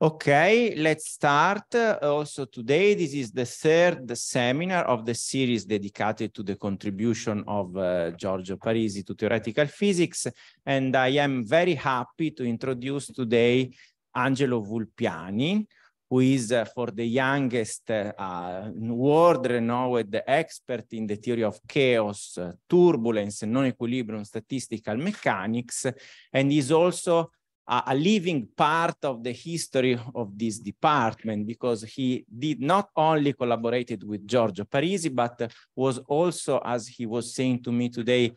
Okay, let's start. Uh, also today, this is the third seminar of the series dedicated to the contribution of uh, Giorgio Parisi to theoretical physics. And I am very happy to introduce today Angelo Vulpiani, who is uh, for the youngest uh, uh world-renowned expert in the theory of chaos, uh, turbulence, and non-equilibrium statistical mechanics, and is also a living part of the history of this department because he did not only collaborated with Giorgio Parisi, but was also, as he was saying to me today,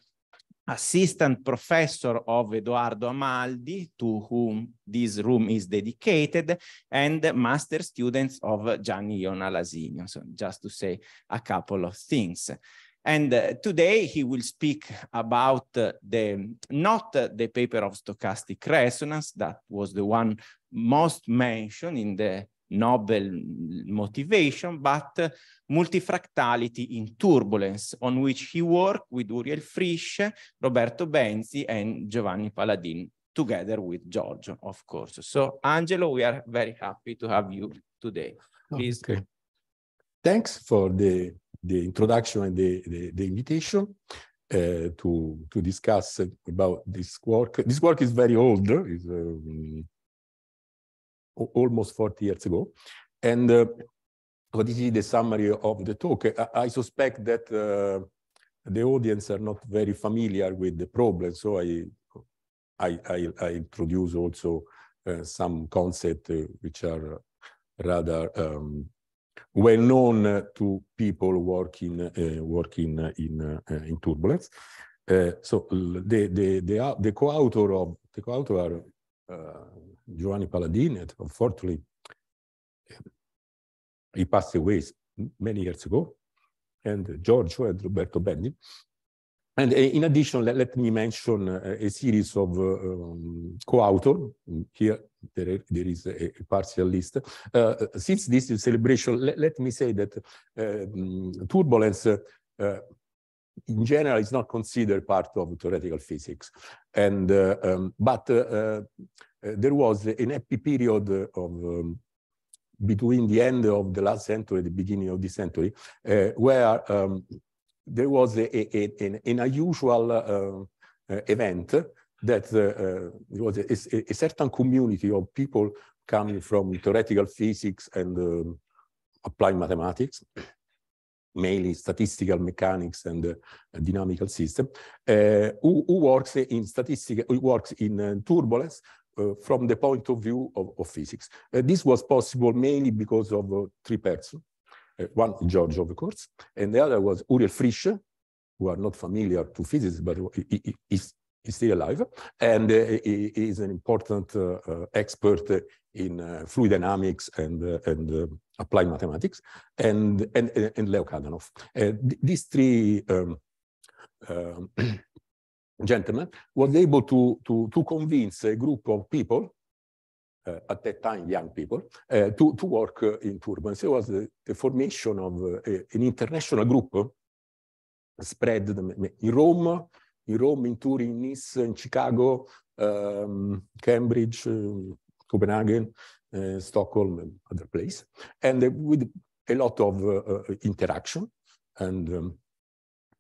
assistant professor of Eduardo Amaldi, to whom this room is dedicated, and master students of Gianni Iona Lasigno. So just to say a couple of things. And uh, today he will speak about uh, the not uh, the paper of stochastic resonance that was the one most mentioned in the Nobel motivation, but uh, multifractality in turbulence, on which he worked with Uriel Frisch, Roberto Benzi, and Giovanni Paladin, together with Giorgio, of course. So, Angelo, we are very happy to have you today. Oh, Please. Okay. Thanks for the the introduction and the, the, the invitation uh, to, to discuss about this work. This work is very old, is um, almost 40 years ago. And uh, this is the summary of the talk. I, I suspect that uh, the audience are not very familiar with the problem, so I, I, I, I introduce also uh, some concepts uh, which are rather um, well known to people working uh, working in uh, in turbulence. Uh, so the the the, the co-author of the co-author are Giovanni Palladini, unfortunately he passed away many years ago, and Giorgio and Roberto Benni. And in addition, let, let me mention a, series of uh, um, co authors mm, here there, there is a, a partial list. Uh, since this is celebration, let, let me say that um, turbulence uh, in general is not considered part of theoretical physics. And, uh, um, but uh, there was an happy period of um, between the end of the last century and the beginning of this century, where um, there was a, a, an, an unusual event that uh, was a, a, certain community of people coming from theoretical physics and um, applied mathematics, mainly statistical mechanics and uh, dynamical system, uh, who, who, works in statistical, who works in uh, turbulence uh, from the point of view of, of physics. this was possible mainly because of three persons. one, George, of course, and the other was Uriel Frisch, who are not familiar to physics, but is is still alive and uh, is an important uh, uh, expert in fluid dynamics and, and applied mathematics, and, and, and Leo Kadanov. these three um, um was able to, to, to convince a group of people, uh, at that time young people, uh, to, to work uh, in So It was the, the formation of an international group spread in Rome, in Rome, in Turin, in Nice, in Chicago, um, Cambridge, um, Copenhagen, uh, Stockholm, and other place, and with a lot of eh, interaction. And um,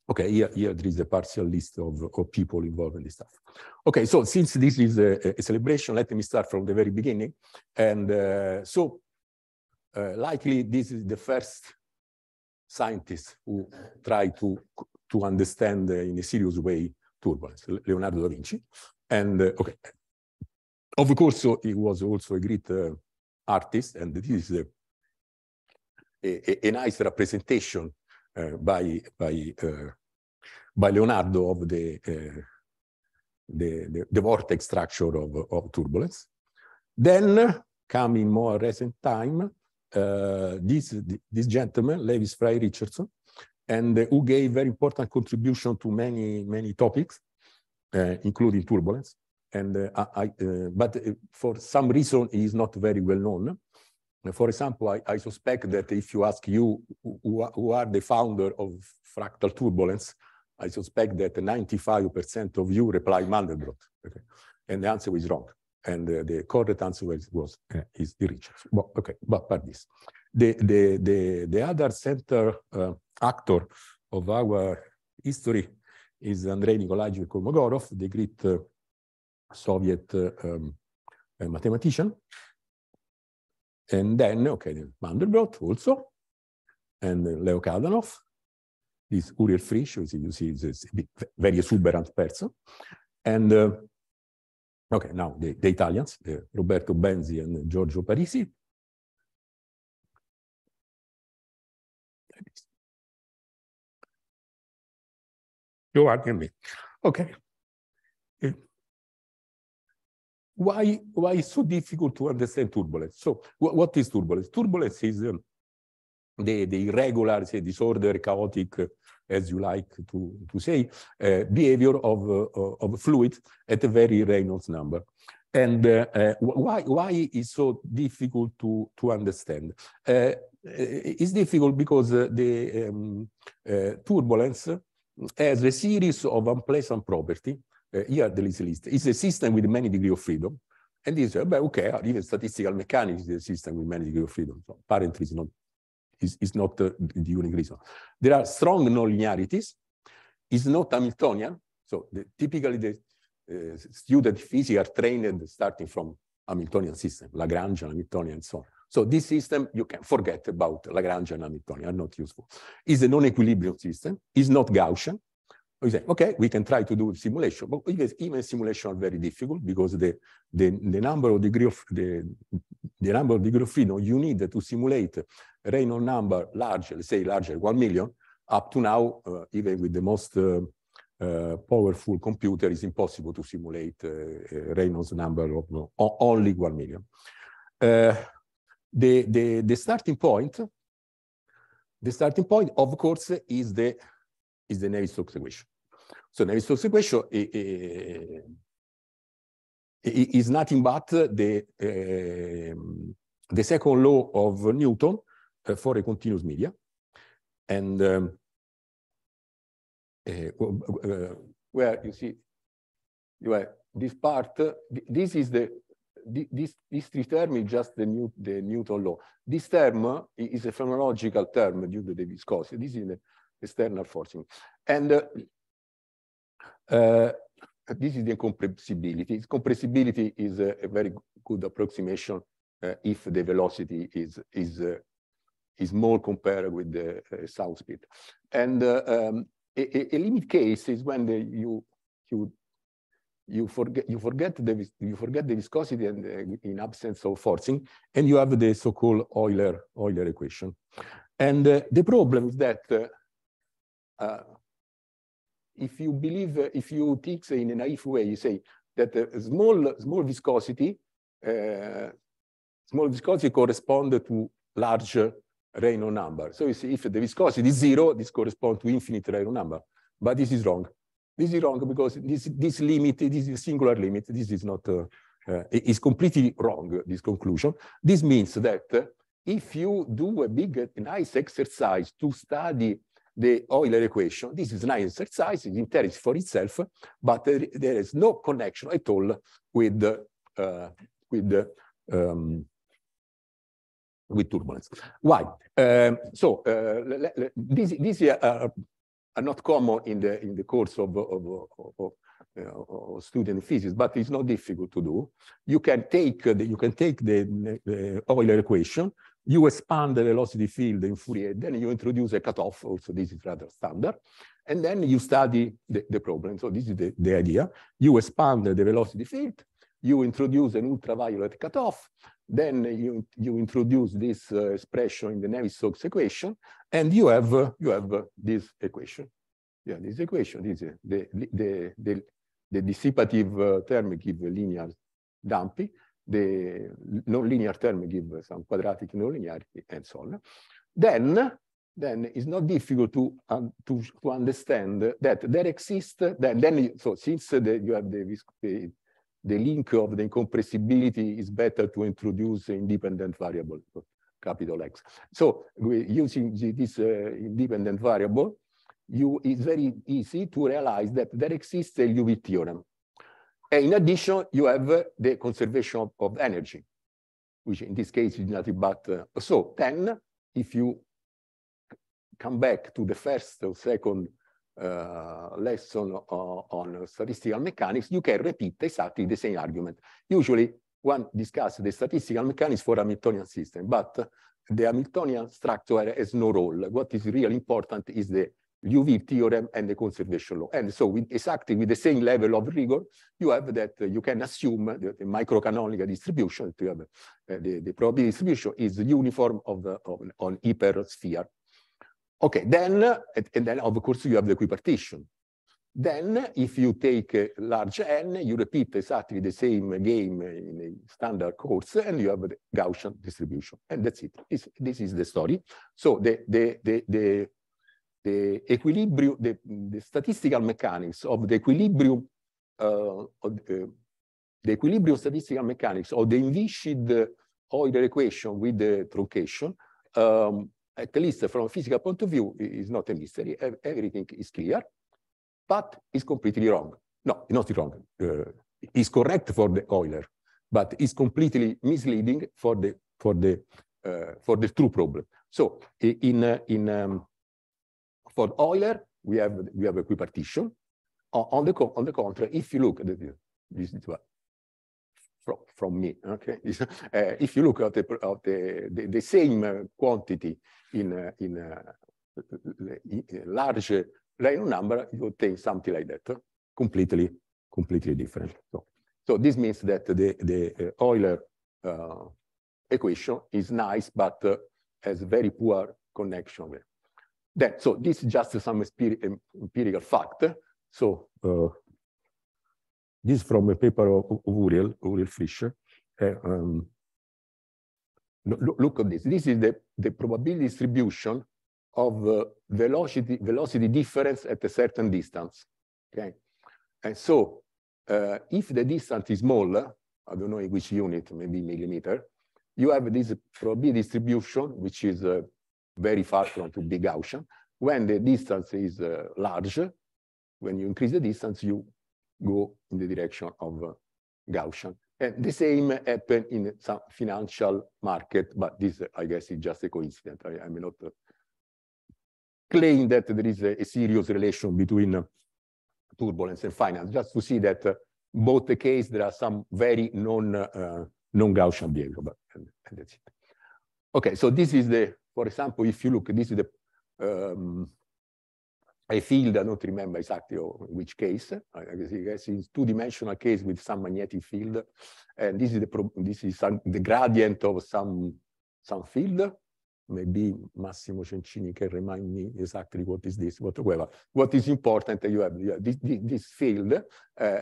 okay, here, here there is a partial list of, of people involved in this stuff. Okay, so since this is a, a celebration, let me start from the very beginning. And eh, so likely this is the first scientist who try to to understand uh, in a serious way turbulence, Leonardo da Vinci. And uh, okay, of course, so he was also a great uh, artist, and this is a, a, a nice representation by by by Leonardo of the the, the, the, vortex structure of, of turbulence. Then, coming more recent time, uh, this, this gentleman, Lewis Fry Richardson, and who gave very important contribution to many, many topics, uh, including turbulence. And uh, I, uh, but for some reason, he is not very well known. For example, I, I, suspect that if you ask you who, who, are the founder of fractal turbulence, I suspect that 95% of you reply Mandelbrot. Okay. And the answer is wrong. And uh, the correct answer was, was uh, is Richards. Well, okay, but, but this. The, the, the, the other center uh, actor of our history is Andrei Nikolaevich Kolmogorov, the great uh, Soviet uh, um, uh, mathematician. And then, okay, Mandelbrot also, and Leo Kadanov. This Uriel Frisch, you see, is a very exuberant person. And uh, okay, now the, the Italians, Roberto Benzi and Giorgio Parisi, You argue me. Okay. Why, why is so difficult to understand turbulence? So what is turbulence? Turbulence is um, the, the irregular, say, disorder, chaotic, uh, as you like to, to say, uh, behavior of, uh, of fluid at a very Reynolds number. And uh, uh, why, why is so difficult to, to understand? it's difficult because the um, turbulence has a series of unpleasant property. Uh, here there is a list. It's a system with many degree of freedom. And this, uh, are, but okay, even statistical mechanics is a system with many degree of freedom. So apparently it's not, it's, it's not uh, the unique reason. There are strong non-linearities. It's not Hamiltonian. So the, typically the uh, student physics are trained starting from Hamiltonian system, Lagrangian, Hamiltonian, and so on. So this system, you can forget about Lagrangian and Hamiltonian, are not useful. Is a non-equilibrium system, is not Gaussian. say, okay, we can try to do simulation, but even simulation are very difficult because the, the, the number of degree of the, the number of degree of freedom you need to simulate Reynolds number larger, let's say larger, one million, up to now, uh, even with the most uh, uh, powerful computer, it's impossible to simulate uh, uh, Reynolds number of no, only one million. Uh, the, the, the starting point, the starting point, of course, is the is the Navier-Stokes equation. So Navier-Stokes equation is, eh, eh, eh, is nothing but the the second law of Newton uh, for a continuous media, and um, uh, where you see where this part, this is the this, this three term is just the, new, the Newton law. This term is a phenomenological term due to the viscosity. This is an external forcing. And uh, uh, this is the incompressibility. Compressibility is a, a very good approximation uh, if the velocity is, is, uh, is more compared with the uh, sound speed. And uh, um, a, a, limit case is when the, you, you you forget you forget the you forget the viscosity and uh, in absence of forcing, and you have the so-called Euler Euler equation. And uh, the problem is that uh, uh if you believe uh, if you think in a naive way, you say that uh, small small viscosity small viscosity correspond to large Reynolds number. So you see if the viscosity is zero, this corresponds to infinite Reynolds number. But this is wrong this is wrong because this, this limit, this is singular limit, this is not, uh, uh, is completely wrong, this conclusion. This means that if you do a big, nice exercise to study the Euler equation, this is a nice exercise, it's interesting for itself, but there, there is no connection at all with, uh, with, um, with turbulence. Why? Um, so uh, this, is are not common in the in the course of, of, of, uh, of student physics, but it's not difficult to do. You can take the, you can take the, the Euler equation, you expand the velocity field in Fourier, then you introduce a cutoff, also this is rather standard, and then you study the, the problem. So this is the, the idea. You expand the velocity field, you introduce an ultraviolet cutoff, then you, you introduce this uh, expression in the Navier-Stokes equation, and you have uh, you have uh, this equation. Yeah, this equation. This is uh, the the the, the dissipative uh, term give linear dumpy. The nonlinear term give some quadratic nonlinearity, and so on. Then then it's not difficult to to, to understand that there exists. Then, then you, so since the, you have the, the the link of the incompressibility is better to introduce independent variable, capital X. So using this uh, independent variable, you, it's very easy to realize that there exists a UV theorem. And in addition, you have uh, the conservation of energy, which in this case is nothing but, uh, so then if you come back to the first or second Eh, lesson eh, on statistical mechanics, you can repeat exactly the same argument. Usually one discusses the statistical mechanics for Hamiltonian system, but the Hamiltonian structure has no role. What is really important is the UV theorem and the conservation law. And so with, exactly with the same level of rigor, you have that uh, you can assume the, the microcanonical distribution, to have, uh, the, the probability distribution is uniform of, uh, on, hyper sphere. Okay, then, and then of course you have the equipartition. Then if you take a large n, you repeat exactly the same game in a standard course and you have a Gaussian distribution. And that's it. this is the story. So the, the, the, the, the equilibrium, the, the statistical mechanics of the equilibrium, uh, of, uh, the equilibrium statistical mechanics or the Invicid Euler equation with the truncation um, at least from a physical point of view, is not a mystery. Everything is clear, but it's completely wrong. No, not wrong. Uh, it's correct for the Euler, but it's completely misleading for the for the uh, for the true problem. So in uh, in um, for Euler, we have we have a equipartition. On, on the on the contrary, if you look at the, this, from, from me. Okay, uh, if you look at the at the, the, the same eh, quantity in eh, in large Reynolds number, you obtain something like that, completely completely different. So, so this means that the the Euler equation is nice, but has very poor connection with. Then, so this is just some empirical fact. So uh, this is from a paper of, of Uriel, Uriel Fischer. Uh, um, look, look at this. This is the, the probability distribution of uh, velocity, velocity difference at a certain distance. Okay. And so uh, if the distance is smaller, I don't know in which unit, maybe millimeter, you have this probability distribution, which is uh, very far from to be Gaussian. When the distance is uh, large, when you increase the distance, you go in the direction of uh, Gaussian. And the same happened in some financial market, but this, I guess, is just a coincidence. I, I may not uh, claim that there is a, a serious relation between uh, turbulence and finance, just to see that uh, both the case, there are some very non, uh, non-Gaussian behavior, but and, and that's it. Okay, so this is the, for example, if you look, this is the um, I field, I don't remember exactly oh, which case, I guess it's two-dimensional case with some magnetic field. And this is the, this is some, the gradient of some, some field. Maybe Massimo Cencini can remind me exactly what is this, whatever. What is important, you have, you have this, this field uh,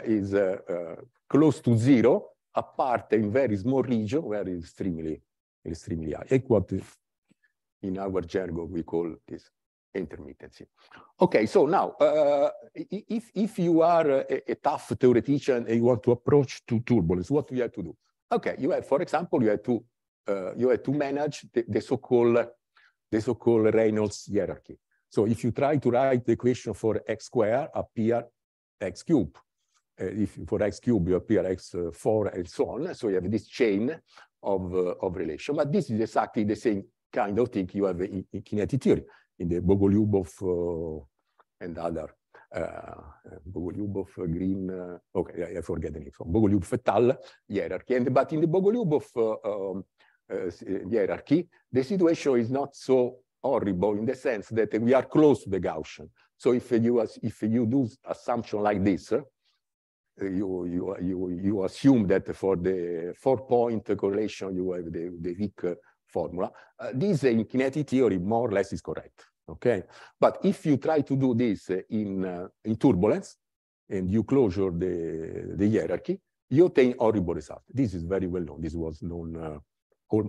is uh, uh, close to zero, apart in very small region where it's extremely, extremely high, like what in our jargon we call this intermittency. Okay, so now, uh, if, if you are a, a, tough theoretician and you want to approach to turbulence, what do you have to do? Okay, you have, for example, you have to, uh, you have to manage the, so-called the so-called Reynolds hierarchy. So if you try to write the equation for x squared, appear x cubed. Uh, if for x cubed, you appear x4 uh, and so on. So you have this chain of, uh, of relation. But this is exactly the same kind of thing you have in, in kinetic theory in the Bogolyubov uh, and other. Uh, Bogolyubov, uh, Green, okay, I, I forget the name. So Bogolyubov et al. hierarchy. And, but in the Bogolyubov um, hierarchy, the situation is not so horrible in the sense that we are close to the Gaussian. So if you, if you do assumption like this, you, you, you, you assume that for the four-point correlation, you have the, the weak formula. Uh, this in kinetic theory more or less is correct. Okay, but if you try to do this uh, in uh, in turbulence and you closure the the hierarchy, you obtain horrible result. This is very well known. This was known uh,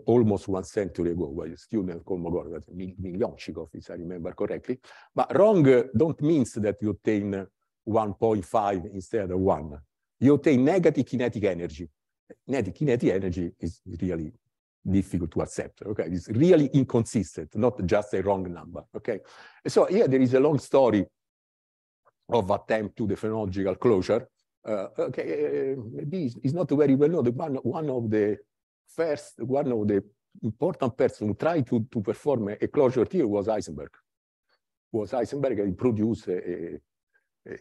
almost one century ago by a student called Mogorov, Milyonchikov, if I remember correctly. But wrong uh, don't means that you obtain uh, 1.5 instead of one. You obtain negative kinetic energy. Negative kinetic energy is really difficult to accept. Okay, it's really inconsistent, not just a wrong number. Okay, so here there is a long story of attempt to the phenomenological closure. Uh, okay, uh, maybe it's, it's, not very well known. One, one of the first, one of the important person who tried to, to perform a, a closure theory was Heisenberg. Was Heisenberg and produced a, a,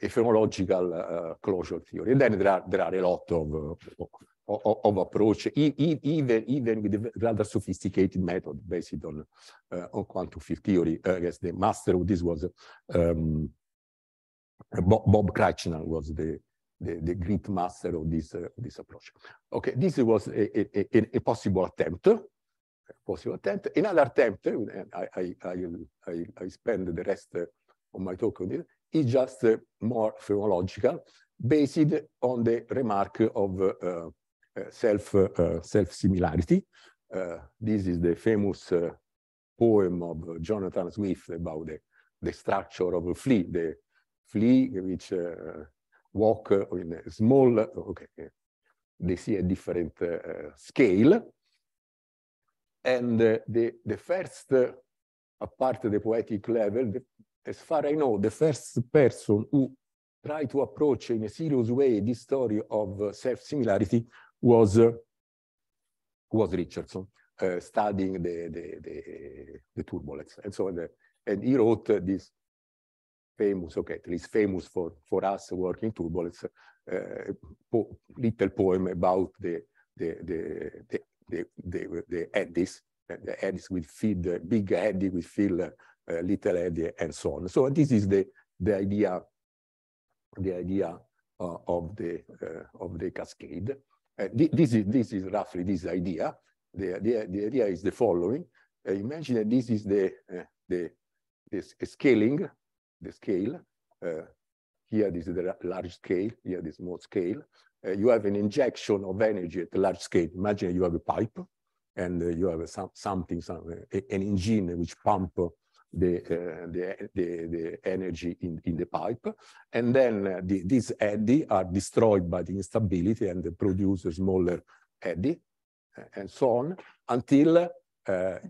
a phenomenological uh, closure theory. And then there are, there are a lot of, uh, of, of approach, even, even with a rather sophisticated method based on, uh, on quantum field theory. Uh, I guess the master of this was um, Bob, Bob Kretschner was the, the, the great master of this, uh, this approach. Okay, this was a, a, a possible attempt, possible attempt. Another attempt, uh, I, I, I, I, spend the rest of my talk on it, is just more phenomenological, based on the remark of uh, Eh, self eh, self similarity. Eh, this is the famous poem of Jonathan Swift about the, the structure of a flea, the flea which walk in a small, okay, they see a different scale. And the, the first, apart the poetic level, the, as far as I know, the first person who tried to approach in a serious way this story of self-similarity was uh, was Richardson uh, studying the, the, the the turbulence, and so the, and he wrote uh, this famous, okay, at least famous for for us working turbulence, uh, po little poem about the the the the the, the, the eddies, the eddies with feed big eddy with fill uh, little eddy and so on. So this is the the idea the idea uh, of the of the cascade. Eh, th this, is, this is roughly this idea. The idea, the idea is the following. Eh, imagine that this is the, eh, the this scaling, the scale. here, this is the large scale. Here, the small scale. you have an injection of energy at large scale. Imagine you have a pipe and uh, you have some, something, some, uh, an engine which pump the, uh, the, the, the, energy in, in the pipe. And then uh, the, these eddy are destroyed by the instability and produce a smaller eddy uh, and so on until the,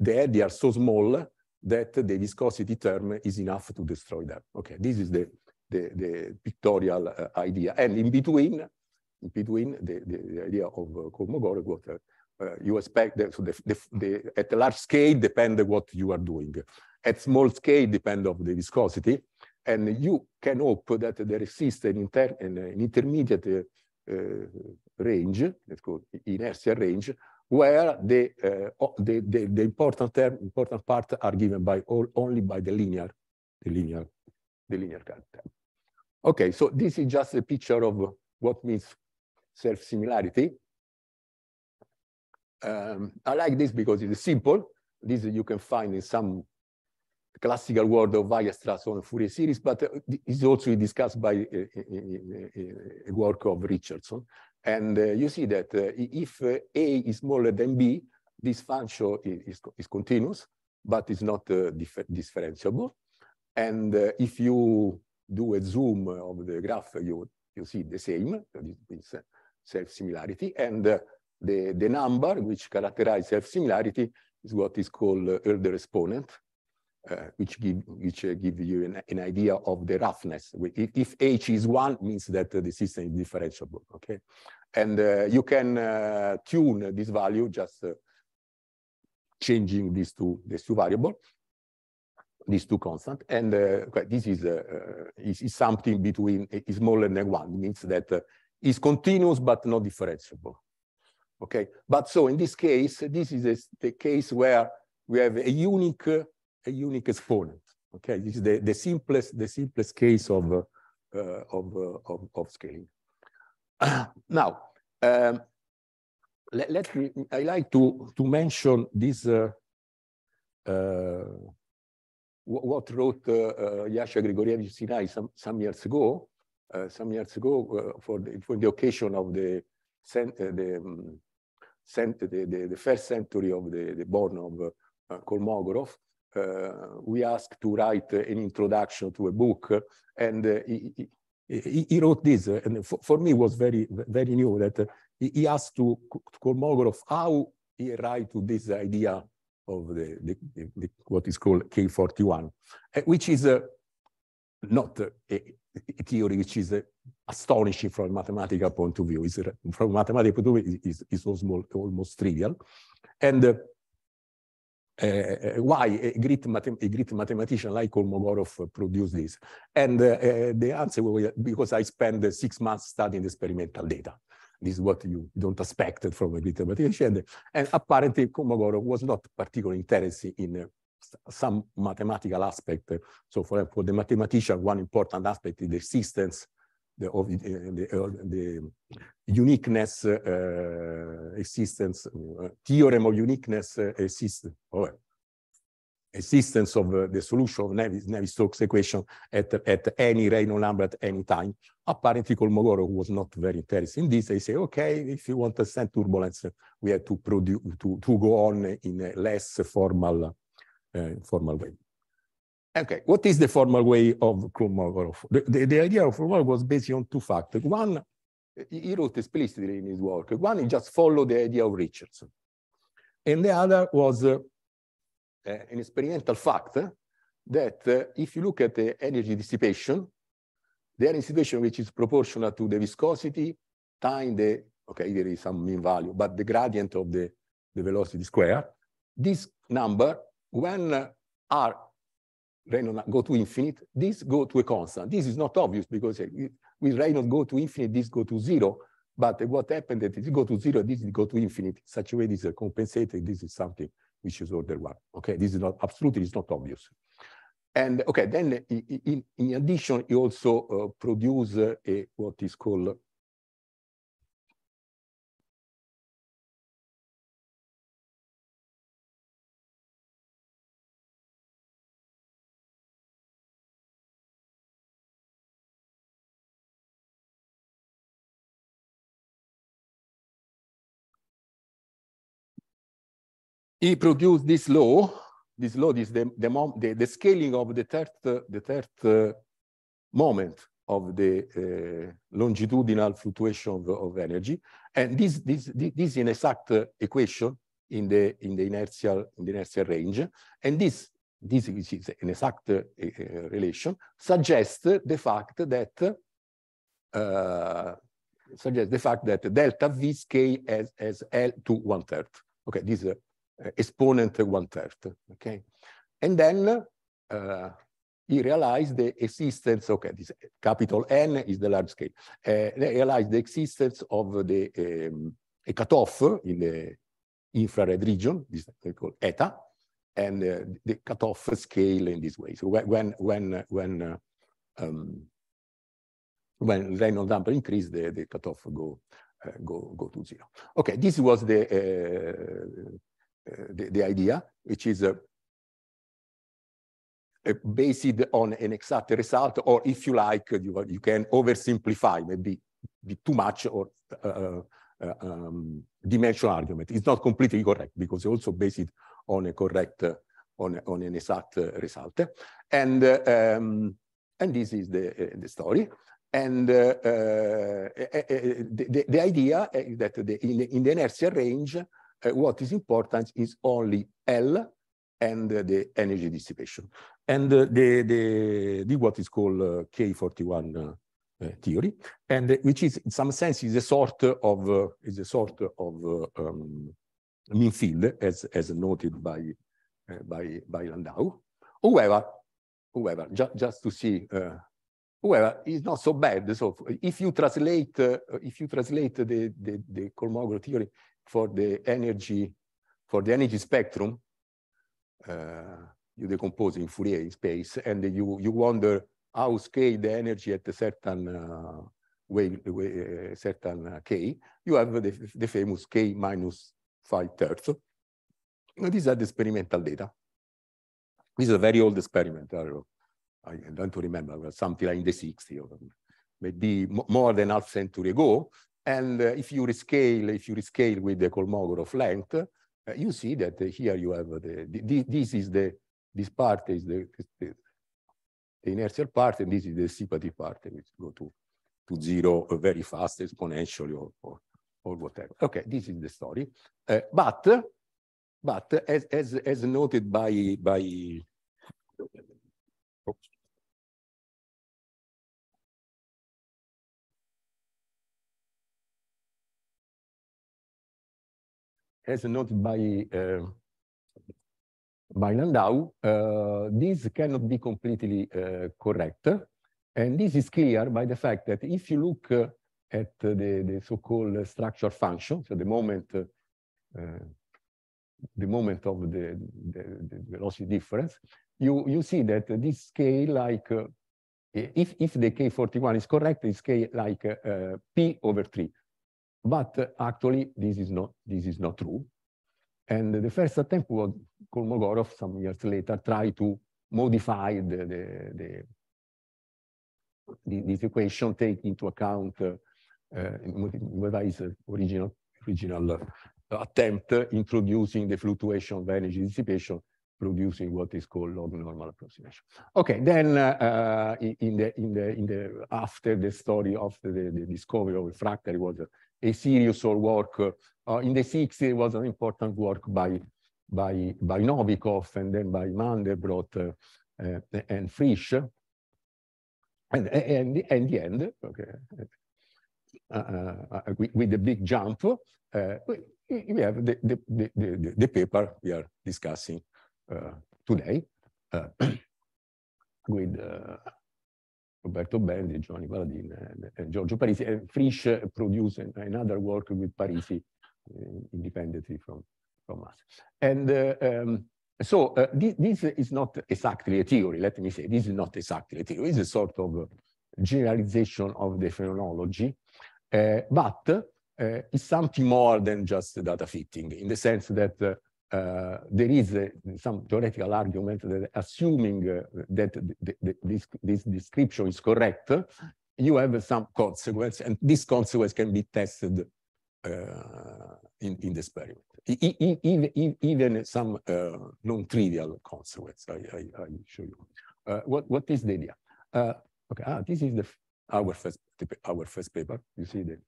the eddy are so small that the viscosity term is enough to destroy them. Okay, this is the, the, the pictorial uh, idea. And in between, in between the, the, the idea of uh, Kolmogorov uh, you expect that so the, the, the, at a large scale depend on what you are doing. At small scale depend of the viscosity. And you can hope that there exists an, inter, an, an intermediate uh, uh, range, let's call inertial range, where the, uh, the, the, the, important term, important part are given by all, only by the linear, the linear, the linear character. Okay, so this is just a picture of what means self-similarity. Um, I like this because it's simple. This you can find in some classical world of Weierstrass on Fourier series, but uh, it's also discussed by uh, uh, a work of Richardson. And uh, you see that uh, if uh, A is smaller than B, this function is, is, continuous, but it's not differentiable. And if you do a zoom of the graph, you, you see the same, this self-similarity. And the, the number which characterizes self-similarity is what is called uh, exponent, uh, which give which uh, give you an, an, idea of the roughness. If, if, H is one, means that uh, the system is differentiable. Okay, and uh, you can uh, tune this value just uh, changing these two these two variable, these two constant, and okay, this is, is, is something between is smaller than one. It means that continuous but not differentiable. Okay, but so in this case, this is a, the case where we have a unique, a unique exponent. Okay, this is the, the simplest, the simplest case of, uh, of, uh, of, of, scaling. now, um, let, let me, I like to, to mention this, uh, uh what wrote uh, uh, Yasha Grigorievich Sinai some, some years ago, some years ago for, the, for the occasion of the, the um, cent the, the, the, first century of the, the born of uh, Kolmogorov, uh, we asked to write an introduction to a book, and uh, he, he, he, wrote this. Uh, and for, for, me, it was very, very new that uh, he, asked to, to Kolmogorov how he arrived to this idea of the, the, the, what is called K41, which is uh, not theory which is astonishing from a mathematical point of view. is from a mathematical point of view, is it's almost, almost trivial. And uh, why a great, a great, mathematician like Kolmogorov produced this? And uh, uh, the answer was because I spent six months studying experimental data. This is what you don't expect from a great mathematician. And apparently, Kolmogorov was not particularly interested in some mathematical aspect. So for, for the mathematician, one important aspect is the existence the, of eh, the, eh, the, uniqueness uh, existence, uh, theorem of uniqueness uh, existence, or oh, existence of uh, the solution of Navier, stokes equation at, at any Reynolds number at any time. Apparently, Kolmogorov was not very interested in this. They say, okay, if you want to send turbulence, we have to produce to, to go on in a less formal uh, formal way. Okay, what is the formal way of Kolmogorov? The, the, the, idea of Kolmogorov was based on two factors. One, he wrote explicitly in his work. One, he just followed the idea of Richardson. And the other was uh, uh, an experimental fact uh, that uh, if you look at the energy dissipation, the energy dissipation which is proportional to the viscosity times the, okay, there is some mean value, but the gradient of the, the velocity square, this number when uh, R Raynaud go to infinite, this go to a constant. This is not obvious because eh, with Raynaud go to infinite, this go to zero. But what happened that it go to zero, this go to infinite. Such a way this is compensated. This is something which is order one. Okay, this is not absolutely it's not obvious. And okay, then in, in, in addition, he also uh, produce uh, a, what is called he produced this law. This law is the, the, the, the scaling of the third, the third uh, moment of the uh, longitudinal fluctuation of, of, energy. And this, this, this, is exact uh, equation in the, in, the inertial, in the inertial range. And this, this is an exact uh, relation, suggests the fact that uh, suggests the fact that delta V scale as, as L to one third. Okay, this is exponent one third. Okay, and then uh, he realized the existence, okay, this capital N is the large scale. Uh, they realized the existence of the um, a cutoff in the infrared region, this they call eta, and uh, the cutoff scale in this way. So when when uh, when uh, um, when Reynolds number increase, the, the cutoff go uh, go go to zero. Okay, this was the uh, uh, the, the, idea, which is uh, uh, based on an exact result, or if you like, you, you can oversimplify, maybe be too much or um, dimensional argument. It's not completely correct because it's also based on a correct on, on, an exact uh, result. And, uh, um, and this is the, uh, the story. And the, the, idea is that the, in, in, the inertial range, uh, what is important is only L and uh, the energy dissipation. And uh, the, the, the what is called uh, K41 uh, uh, theory, and which is in some sense is a sort of is a sort of um, mean field as as noted by by by Landau. However, however, ju just to see however, it's not so bad. So if you translate, uh, if you translate the, the, the Kolmogorov theory for the energy, for the energy spectrum, uh, you decompose in Fourier space, and you, you wonder how scale the energy at a certain uh, way, way uh, certain uh, k, you have the, the famous k minus five thirds. These are the experimental data. This is a very old experiment. I don't remember, something like in the 60s or maybe more than half century ago. And uh, if you rescale, if you rescale with the Kolmogorov length, uh, you see that uh, here you have the, the, this is the this part is the, the, inertial part, and this is the sympathy part, which go to to zero very fast, exponentially, or, or, or whatever. Okay, this is the story. Uh, but but as, as as noted by by as noted by uh, by Landau, uh, this cannot be completely uh, correct. And this is clear by the fact that if you look uh, at the, the so-called structure function, so the moment, uh, the moment of the, the, the, velocity difference, you, you see that this scale like, uh, if, if the K41 is correct, it's K like uh, P over 3. But uh, actually, this is not this is not true. And the first attempt was Kolmogorov some years later tried to modify the, the, the this equation take into account uh, uh, original, original uh, attempt uh, introducing the fluctuation of energy dissipation, producing what is called log normal approximation. Okay, then uh, uh, in the in the in the after the story of the, the, discovery of refractory was a serious work. Uh, in the 60s, it was an important work by, by, by Novikov and then by Mandelbrot uh, uh, and Frisch. And, and, and the end, okay, uh, with, with, big jump, uh, we have the, the, the, the, paper we are discussing uh, today with Roberto Bendi, Giovanni Paladin, and, eh, and eh, eh, Giorgio Parisi. And Frisch produced another work with Parisi uh, independently from, from us. And uh, um, so uh, this, this, is not exactly a theory, let me say. This is not exactly a theory. It's a sort of generalization of the phenomenology, but it's something more than just data fitting in the sense that uh, there is uh, some theoretical argument that assuming uh, that the, the, this, this description is correct, you have some consequence, and this consequence can be tested uh, in, in the experiment, even, even some uh, non-trivial consequence. I, I, I, show you. what, what is the idea? okay, ah, this is the our first our first paper. You see the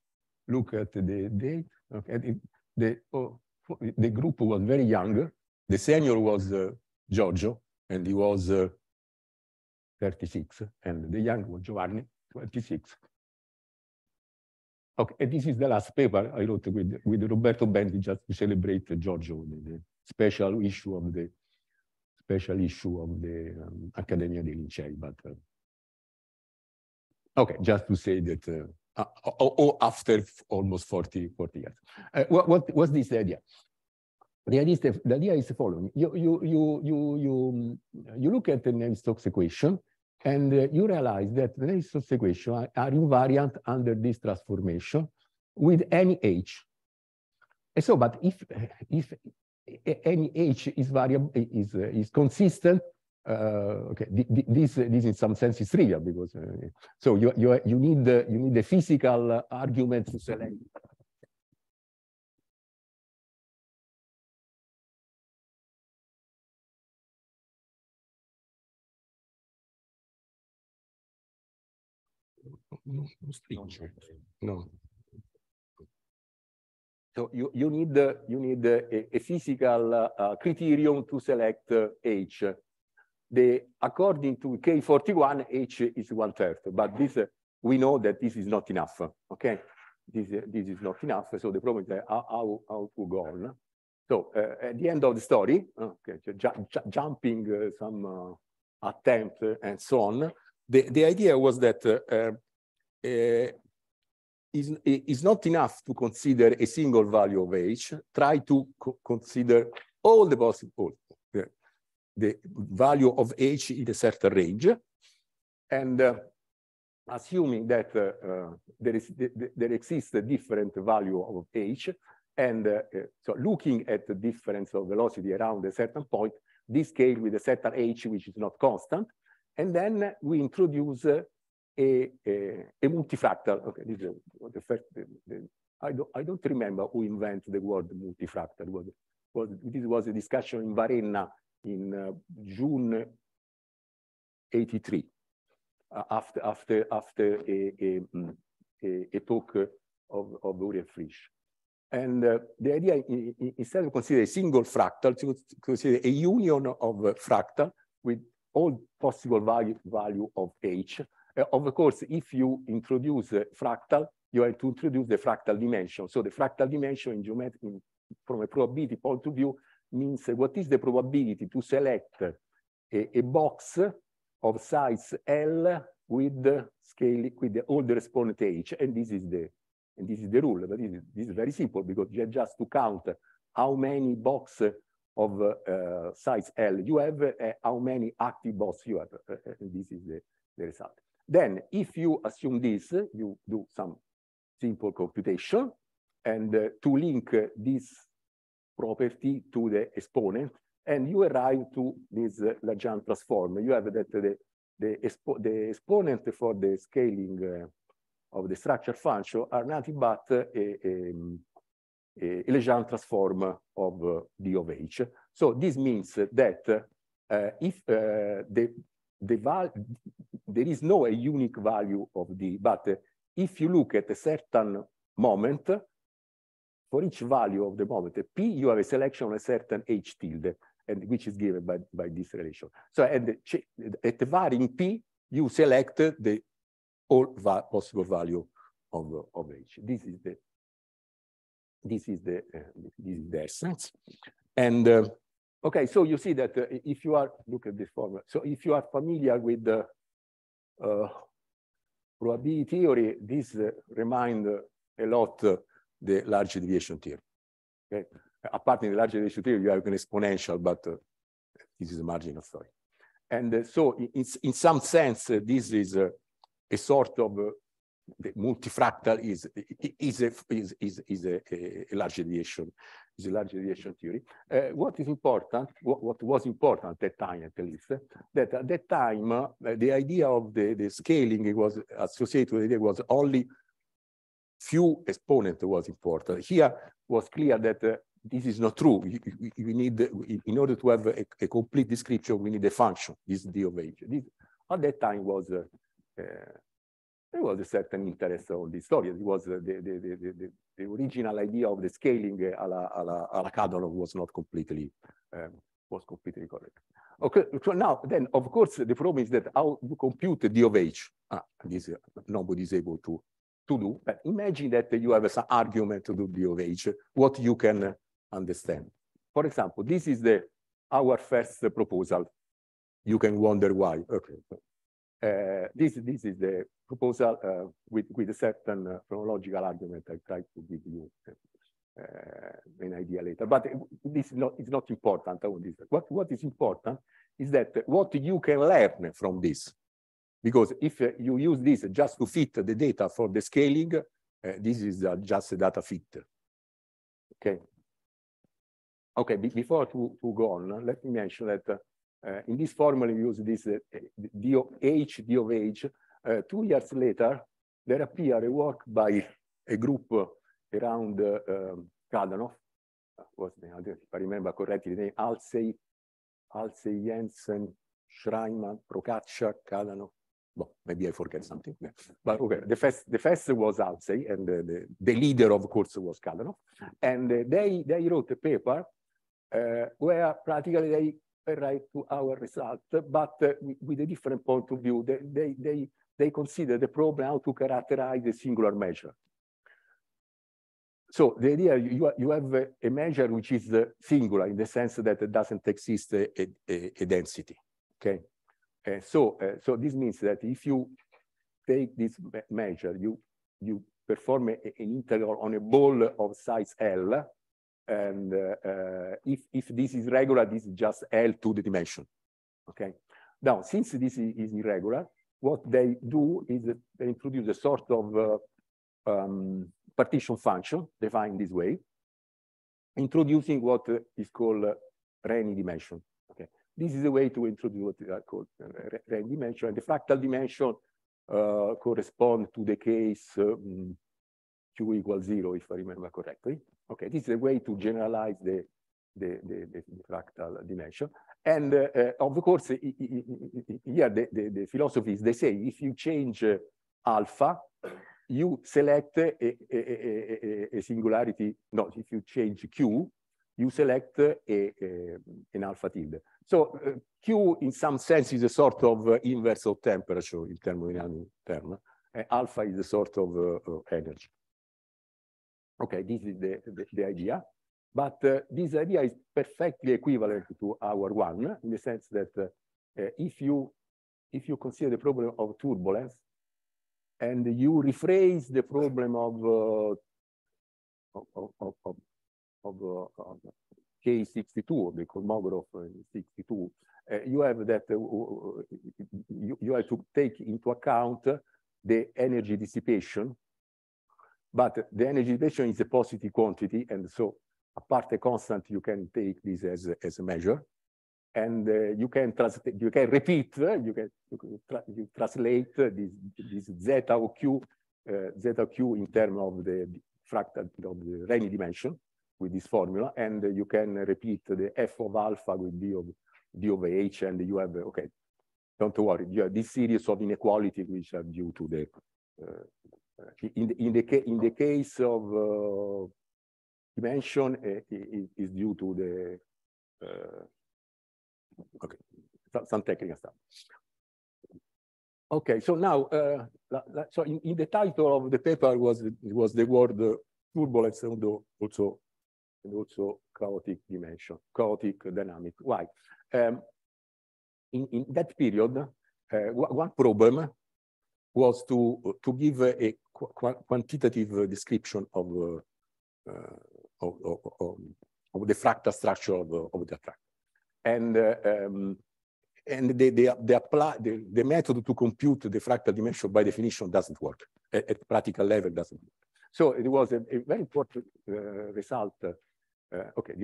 look at the date. Okay, the oh, the group was very young. The senior was uh, Giorgio, and he was uh, 36, and the young was Giovanni, 26. Okay, this is the last paper I wrote with, with Roberto Benzi just to celebrate Giorgio, the, the, special issue of the special issue of the um, Accademia dei Lincei. But uh, okay, just to say that uh, uh, or oh, oh, after almost 40, 40 years. Uh, what, what, what's this idea? The idea is the, the idea is the following: you you you you you you look at the Navier-Stokes equation, and uh, you realize that the Navier-Stokes equation are, are, invariant under this transformation with any h. And so, but if if any h is variable is is consistent uh, okay, th th this this in some sense is trivial because uh, so you you you need uh, you need the physical uh, argument to select. No. So you, you need you need a, a physical uh, criterion to select H. Uh, the according to K41, H is one third, but this uh, we know that this is not enough. Okay, this uh, this is not enough. So the problem is uh, how, how, how to go on. So uh, at the end of the story, okay, ju ju jumping uh, some uh, attempt and so on. The the idea was that. is, is not enough to consider a single value of h, try to co consider all the possible, the value of h in a certain range. And uh, assuming that uh, uh there, is, there exists a different value of h, and uh, uh, so looking at the difference of velocity around a certain point, this scale with a certain h, which is not constant, and then we introduce a, a, a multifractal. Okay, this is the first. The, the, I don't, I don't remember who invented the word multifractal. Was, was, this was a discussion in Varenna in uh, June 83 uh, after, after, after a, a, mm, a, a talk uh, of, of Uri Frisch. And uh, the idea, in, in, instead of considering a single fractal, to consider a union of uh, fractal with all possible value, value of h. Uh, of course, if you introduce a fractal, you have to introduce the fractal dimension. So the fractal dimension in geometry, in, from a probability point of view, means what is the probability to select a, a box of size L with scale with all the response H, and this is the and this is the rule. But this is, this is very simple because you have just to count how many box of uh, size L you have, uh, how many active box you have. Uh, uh, this is the, the result. Then, if you assume this, you do some simple computation, and uh, to link this property to the exponent, and you arrive to this uh, Lagrange transform. You have that the, the, expo the exponent for the scaling uh, of the structure function are nothing but uh, a, um, a, a Lagrange transform of uh, D of H. So this means that uh, if uh, the, the val there is no a unique value of D, but if you look at a certain moment, for each value of the moment P, you have a selection on a certain H tilde, and which is given by, by this relation. So and at varying P, you select the all va possible value of, of H. This is the this is the uh, this is the essence. And uh, okay, so you see that uh, if you are look at this formula. So if you are familiar with the uh, uh, probability theory, this uh, remind a lot the large deviation theory. Okay? Apart from the large deviation theory, you have an exponential, but uh, this is a margin of error. And uh, so in, in, some sense, uh, this is uh, a sort of uh, the multifractal is is a, is is, is a, a, large deviation is a large deviation theory. Uh, what is important, what, what, was important at that time at least, uh, that at that time uh, the idea of the, the scaling was associated with the idea was only few exponent was important. Here was clear that uh, this is not true. We, need, in order to have a, a, complete description, we need a function, this d of h. This, at that time was, uh, uh, there was a certain interest on this story. It was the, the, the, the, the original idea of the scaling a la, a la, a la was not completely, um, was completely correct. Okay, so now then, of course, the problem is that how you compute the d of h. Ah, this, nobody is able to, to do. But imagine that you have some argument to do B of H, what you can understand. For example, this is the our first proposal. You can wonder why. Okay. Uh, this, this is the proposal uh, with, with a certain uh, chronological argument. I try to give you uh, an idea later, but this is not, it's not important. What, what is important is that what you can learn from this. Because if uh, you use this just to fit the data for the scaling, uh, this is uh, just a data fit. Okay. Okay, be before to, to go on, let me mention that uh, in this formula, you use this uh, D of H, D of H. Uh, two years later, there appeared a work by a group around uh, um, Kadanov. What's the other, if I remember correctly, the name Alsey, Alsey Jensen, Schreiman, Procaccia, Kadanov, well, maybe I forget something. But okay, the first the first was Alzey, and uh, the, the leader, of course, was Kalanov. And uh, they, they wrote a paper uh, where practically they arrived to our result, but uh, with a different point of view. They, they, they, they consider the problem how to characterize a singular measure. So the idea you, you have a measure which is uh, singular in the sense that it doesn't exist a, a, a density, okay? Eh, so, eh, so this means that if you take this measure, you, you perform a, an integral on a ball of size L, and eh, if, if this is regular, this is just L to the dimension, okay? Now, since this is irregular, what they do is they introduce a sort of um, partition function defined this way, introducing what is called Reni dimension. Okay, this is a way to introduce what I call rank dimension. And the fractal dimension uh, correspond to the case um, Q equals zero, if I remember correctly. Okay, this is a way to generalize the, the, the, the fractal dimension. And uh, uh of course, yeah, the, the, the, philosophy is the same. If you change uh, alpha, you select a, a, a, a, singularity. No, if you change Q, you select uh, an alpha tilde. So uh, Q, in some sense, is a sort of uh, inverse of temperature in thermodynamic term. And eh? eh, alpha is a sort of uh, uh, energy. Okay, this is the, the, the idea. But uh, this idea is perfectly equivalent to our one in the sense that uh, eh, if you if you consider the problem of turbulence and you rephrase the problem of of, of, of, of K62, the Kolmogorov 62, uh, uh, you have that uh, you, you have to take into account the energy dissipation, but the energy dissipation is a positive quantity, and so apart the constant, you can take this as, as a measure, and uh, you can translate, you can repeat, you can, you, can tra you translate this, this zeta or q, uh, zeta q in terms of the fractal of the Rayleigh dimension, with this formula, and you can repeat the f of alpha with d of, d of h, and you have, okay, don't worry, you have this series of inequality which are due to the, uh, in, the in, the in the case of uh, dimension, uh, is due to the, uh, okay, some technical stuff. Okay, so now, uh, so in, in, the title of the paper was was the word turbulence, although also and also chaotic dimension, chaotic dynamic. Why? Um, in, in that period, uh, one problem was to, to give a, qu quantitative description of, uh, uh of, of, of, the fractal structure of, of the attractor. And, uh, um, and they, they, they apply the, the, method to compute the fractal dimension by definition doesn't work at, at practical level doesn't work. So it was a, a very important uh, result uh, okay,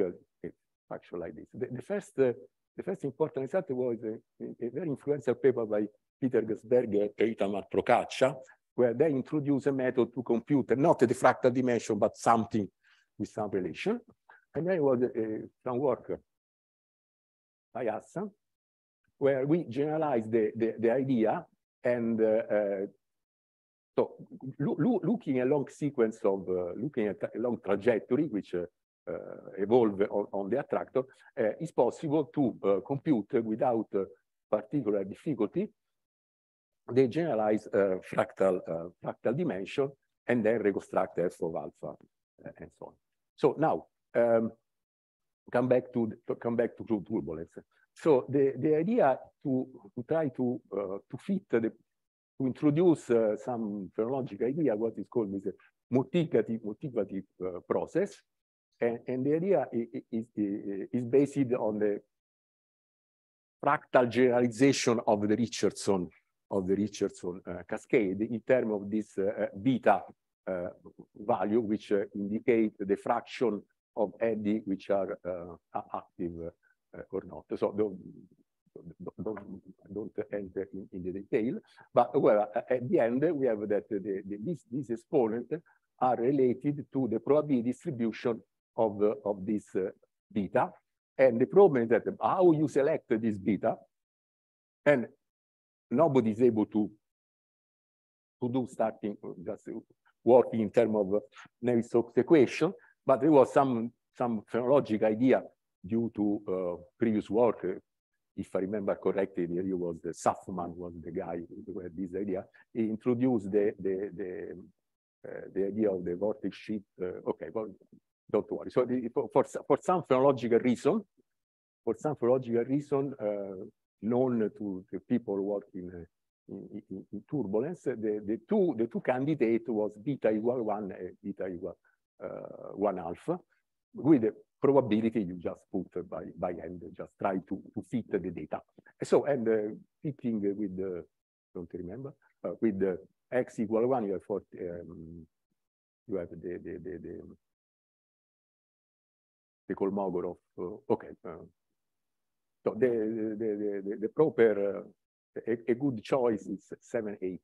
actually like this. The, the first, uh, the first important result was uh, a, a, very influential paper by Peter Gersberger and Itamar Procaccia, where they introduced a method to compute not the fractal dimension, but something with some relation. And then it was some work by us, where we generalized the, the, the idea and uh, uh, so lo lo looking a long sequence of looking at a long trajectory, which Eh, evolve on, on the attractor, eh, is possible to eh, compute without particular difficulty the generalized fractal, fractal dimension and then reconstruct f of alpha and so on. So now, um, come back to, to, come back to turbulence. So the, the idea to, to try to uh, to fit the to introduce uh, some phenological idea, what is called is a multiplicative, multiplicative uh, process and, and the idea is, is, is based on the fractal generalization of the Richardson of the Richardson uh, cascade in terms of this uh, uh beta uh, value, which uh, indicate the fraction of eddy which are uh, active or not. So don't, don't, don't enter in, in, the detail. But well, at the end, we have that the, the, these, these exponents are related to the probability distribution of, the, of this uh, beta. And the problem is that how you select this beta, and nobody is able to, to do starting, just working in terms of uh, Navier-Stokes equation, but there was some, some phenologic idea due to uh, previous work. If I remember correctly, there was the Safman was the guy who had this idea. He introduced the, the, the, uh, the idea of the vortex sheet. Uh, okay, well, don't worry. So the, for, for, for some theological reason, for some theological reason uh, known to the people working uh, in, in, in, turbulence, the, the two the two candidate was beta equal one, and beta equal uh, one half, with the probability you just put by by hand, just try to, to fit the data. So and uh, fitting with the don't remember uh, with the x equal one, you have 40, um, you have the the, the, the they call Magorov. Eh, okay. so eh. the, the, the, the proper, eh, a, a, good choice is seven eight,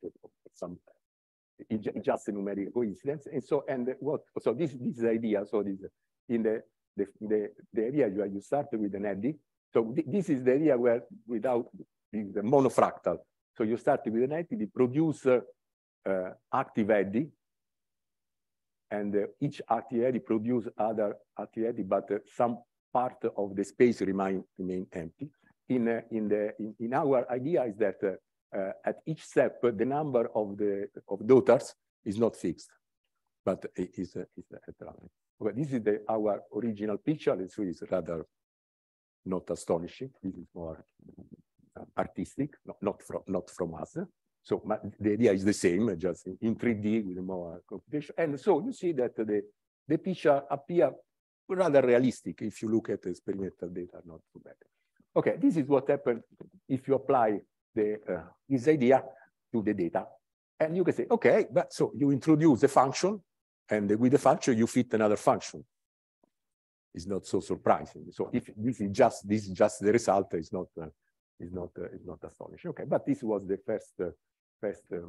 It's just a numerical coincidence. And so, and what, so this, this idea, so this, in the, the, the, the area you, you start with an eddy. So th this is the area where without the monofractal. So you start with an eddy, they produce uh, active eddy and uh, each RTL produces other RTL, but uh, some part of the space remain, remain empty. In, uh, in, the, in, in, our idea is that uh, uh, at each step, the number of the of daughters is not fixed, but it is, uh, is a random. Well, this is the, our original picture, so it's rather not astonishing. This is more artistic, not, not, from, not from us. So the idea is the same, just in 3D with more computation. And so you see that the, the picture appear rather realistic if you look at the experimental data, not too bad. Okay, this is what happens if you apply the, uh, this idea to the data. And you can say, okay, but so you introduce a function and with the function you fit another function. It's not so surprising. So if this is just, this is just the result, it's not, uh, is not, uh, is not astonishing. Okay, but this was the first uh, Eh,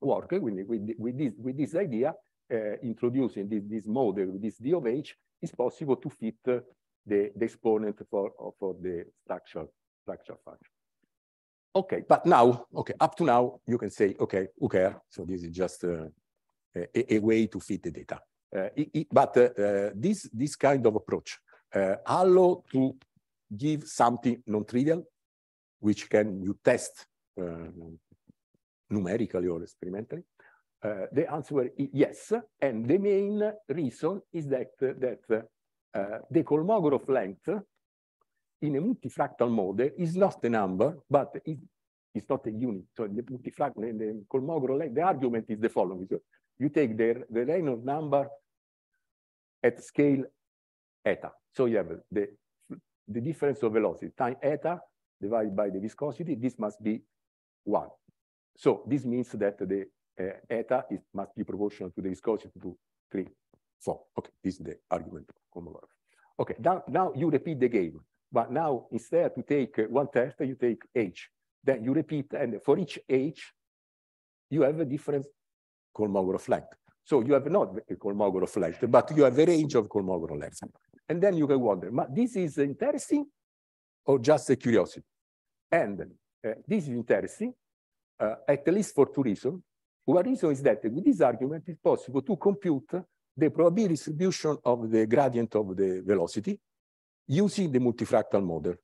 work. With, with, with, this, with this idea, eh, introducing this, this model, this D of H, is possible to fit the, the exponent for, for the structure, structure function. Okay, but now, okay, up to now, you can say, okay, who okay, cares? So this is just uh, a, a, way to fit the data. Uh, it, it, but uh, this, this kind of approach allow to give something non-trivial, which can you test numerically or experimentally? Uh, the answer is yes, and the main reason is that, that uh, the Kolmogorov length in a multifractal model is not a number, but it, it's not a unit. So the multifractal, the Kolmogorov length, the argument is the following. So you take the, the Reynolds number at scale eta. So you have the, the difference of velocity, time eta divided by the viscosity, this must be one. So this means that the uh, eta is, must be proportional to the viscosity to three, four. Okay, this is the argument Okay, now, now you repeat the game. But now instead to take one test, you take H. Then you repeat, and for each H, you have a different Kolmogorov length. So you have not a Kolmogorov length, but you have a range of Kolmogorov lengths. And then you can wonder, but this is interesting or just a curiosity? And uh, this is interesting Eh, at least for two reasons. One reason is that with this argument, it's possible to compute the probability distribution of the gradient of the velocity using the multifractal model,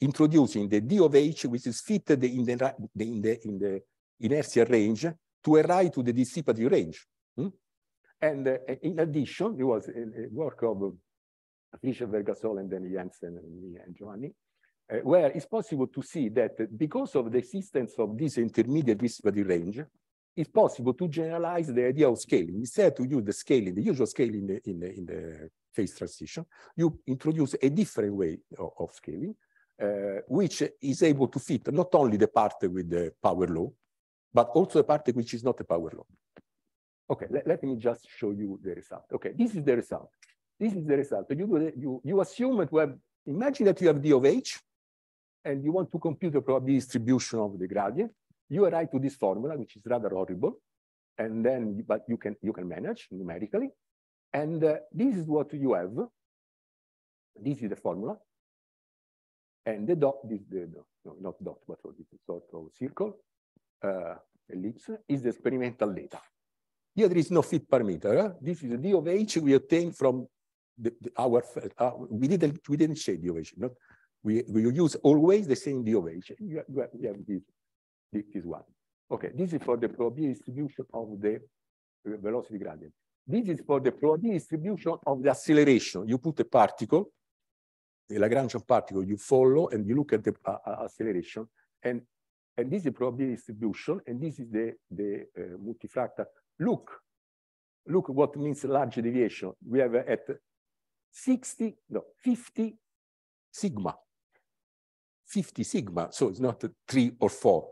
introducing the D of H, which is fitted in the, in the, in the inertial range to arrive to the dissipative range. Hmm? And uh, in addition, it was a, a work of Fischer, uh, Vergasol, and then Jensen and, and Giovanni uh, where it's possible to see that because of the existence of this intermediate visibility range, it's possible to generalize the idea of scaling. Instead to use the scaling, the usual scaling in the, in the, in the phase transition, you introduce a different way of, of scaling, uh, which is able to fit not only the part with the power law, but also the part which is not a power law. Okay, let, let, me just show you the result. Okay, this is the result. This is the result. You, you, you assume that we have, imagine that you have D of H, and you want to compute the probability distribution of the gradient, you arrive to this formula, which is rather horrible, and then, but you can, you can manage numerically. And uh, this is what you have. This is the formula. And the dot, this, the, no, not dot, but this sort of circle, uh, ellipse, is the experimental data. Here there is no fit parameter. Huh? This is the D of H we obtained from the, the, our, uh, we, didn't, we didn't shade the ovation, not, we, we use always the same derivation. You have, you have this, this, this one. Okay, this is for the probability distribution of the uh, velocity gradient. This is for the probability distribution of the acceleration. You put a particle, the Lagrangian particle you follow, and you look at the uh, uh, acceleration. And, and this is the probability distribution, and this is the, the uh, multifractal. Look, look what means large deviation. We have at 60, no, 50 sigma. 50 sigma. So it's not three or four,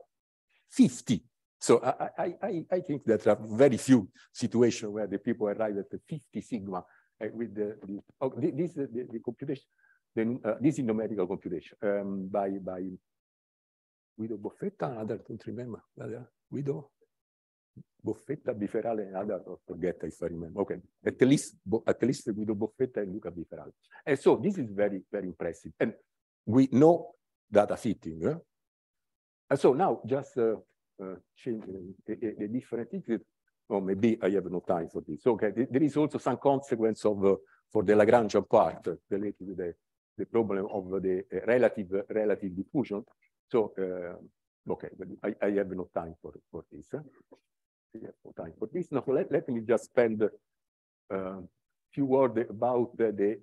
50. So I, I, I think that there are very few situations where the people arrive at the 50 sigma uh, with the, the oh, this the, the, computation, then uh, this is numerical computation um, by by Guido Boffetta and other don't remember uh, Guido Boffetta, Biferale, and other I oh, forget if I remember. Okay, at least at least Guido Boffetta and Luca Biferale. And so this is very very impressive, and we know data sitting, And so now just uh, uh, changing uh, a, a, different thing, or oh, maybe I have no time for this. Okay, there is also some consequence of uh, for the Lagrangian part related to the, the problem of the uh, relative relative diffusion. So uh, okay, but I, I have no time for for this. Huh? I have no time for this. Now let, let me just spend a few words about the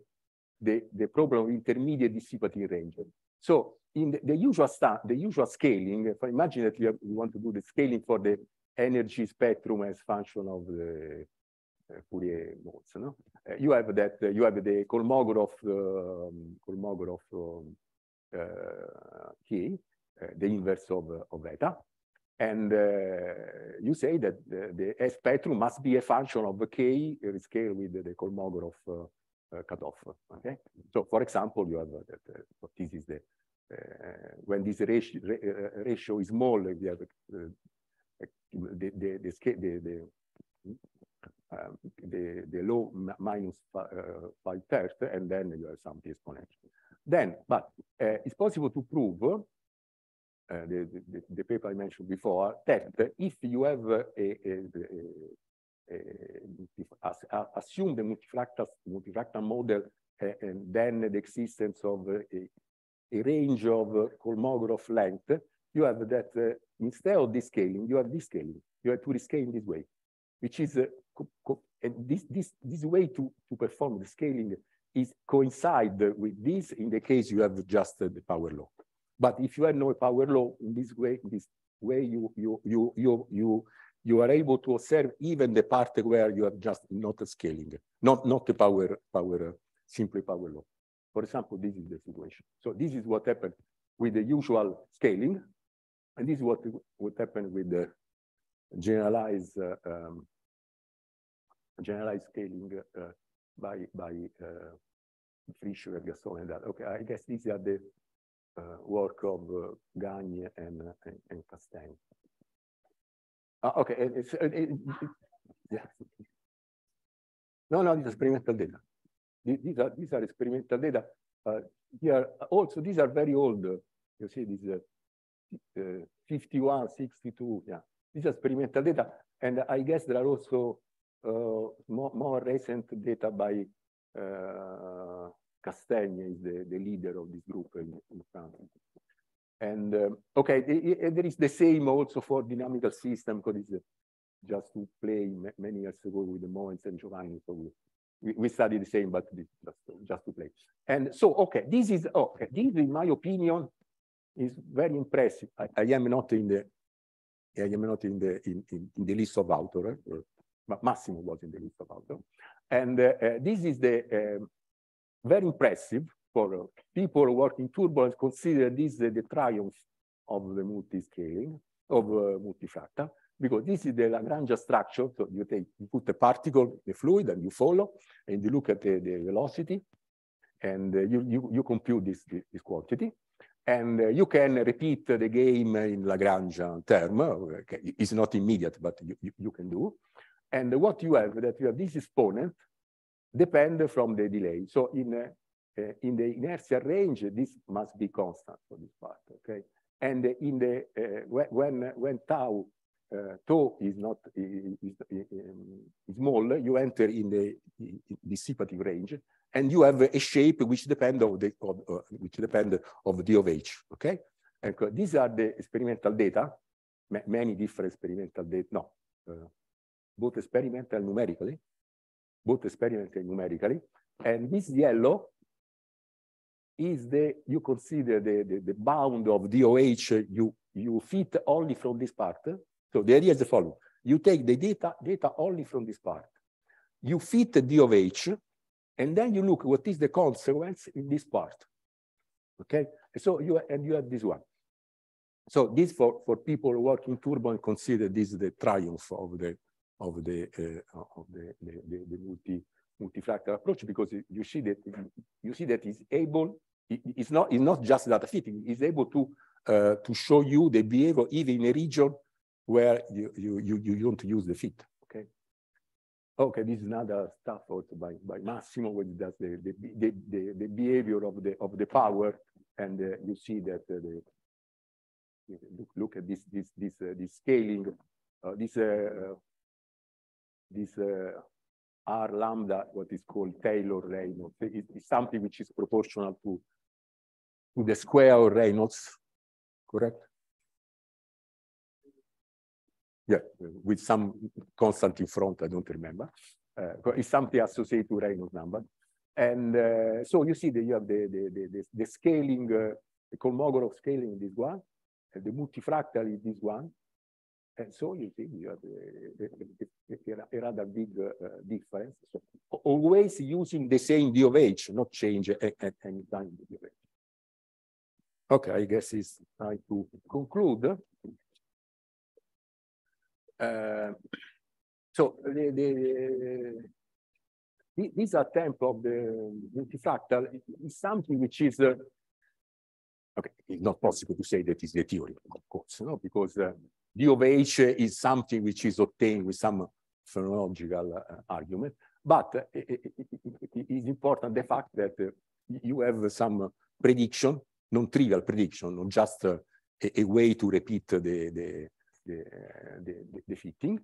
the, the problem of intermediate dissipative ranges. So in the, the usual the usual scaling, I imagine that you, want to do the scaling for the energy spectrum as function of the uh, Fourier modes. No? Uh, you have that, uh, you have the Kolmogorov, um, Kolmogorov um, uh, key, uh, the inverse of, of eta. And you say that the, the S spectrum must be a function of k scale with the, the Kolmogorov uh, cutoff. Okay, so for example, you have uh, that, uh, this is the when this ratio, ratio is small, we have the the the, the, the um, the, the low minus by 5 thirds, and then you have some exponential. Then, but uh, it's possible to prove, uh, the, the, the, paper I mentioned before, that if you have a, a, a uh, assume the multifractal, multifractal model eh, and then the existence of a, a range of Kolmogorov length, you have that eh, instead of scaling, you have scaling. You have to rescale this way, which is eh, this, this, this way to, to perform the scaling is coincide with this in the case you have just the power law. But if you have no power law in this way, in this way you you you you you you are able to observe even the part where you are just not scaling, not, not the power, power uh, simply power law. For example, this is the situation. So this is what happened with the usual scaling. And this is what would happen with the generalized, uh, um, generalized scaling uh, by, by uh, Fischer, Gaston, and that. Okay, I guess these are the uh, work of uh, Gagne and, uh, and, and Castaigne. Uh, okay, it, it's, it, it, yeah. No, no, are experimental data. These are, these are experimental data. Uh, here, uh, also, these are very old. You see, these uh, uh, 51, 62, yeah. These are experimental data. And I guess there are also uh, more, more recent data by uh, Castagne, is the, the leader of this group in, in France. And uh, okay, there is the same also for dynamical system, because it's uh, just to play many years ago with the moments and Giovanni. So we, we studied the same, but just, just to play. And so, okay, this is, okay, this in my opinion is very impressive. I, I am not in the, I am not in the, in, in, in the list of author, or, Massimo was in the list of author. And uh, uh, this is the um, very impressive for uh, people working turbulence consider this the, the triumph of the multi-scaling, of uh, multifractal, because this is the Lagrangian structure. So you take, you put a particle, the fluid, and you follow, and you look at the, the velocity, and uh, you, you, you compute this, this quantity. And uh, you can repeat the game in Lagrangian term. Uh, okay. It's not immediate, but you, you, you can do. And what you have, that you have this exponent, depend from the delay. So in uh, uh, in the inertial range, this must be constant for this part, okay? And in the, uh, when, when tau, uh, tau is not, is, um, is, small, you enter in the dissipative range and you have a shape which depend of the, of, uh, which depend of D of H, okay? And these are the experimental data, many different experimental data, no, both experimental numerically, both experimental numerically. And this yellow is the, you consider the, the, the bound of DOH you, you fit only from this part. So the idea is the following. You take the data, data only from this part. You fit DOH, and then you look what is the consequence in this part. Okay, so you, and you have this one. So this for, for people working Turbo and consider this the triumph of the of the uh, of the, the, the, the multi multifractal approach because you see that you see that is able it's not, it's not just data fitting, it's able to, uh, to show you the behavior even in a region where you, you, you, you don't use the fit, okay? Okay, this is another stuff also by, by Massimo, which does the, the, the, the, the behavior of the, of the power, and uh, you see that uh, the, look, look at this, this, this, uh, this scaling, uh, this, uh, this R lambda, what is called Taylor Reynolds. It, it's something which is proportional to to the square of Reynolds, correct? Yeah, with some constant in front, I don't remember. Uh, it's something associated to Reynolds number. And uh, so you see that you have the, the, the, the scaling, uh, the Kolmogorov scaling in this one, and the multifractal in this one. And so you see you have a, uh, a, uh, uh, a, a rather big difference. So always using the same D of H, not change any time D of H. Okay, I guess it's time to conclude. Uh, so the, the, the, this attempt of the multifractal is something which is uh, okay. It's not possible to say that is the theory, of course, no, because uh, D of H is something which is obtained with some phenomenological uh, argument. But it, it is important the fact that uh, you have some prediction non-trivial prediction, not just a, a, way to repeat the, the, the, the, the fitting.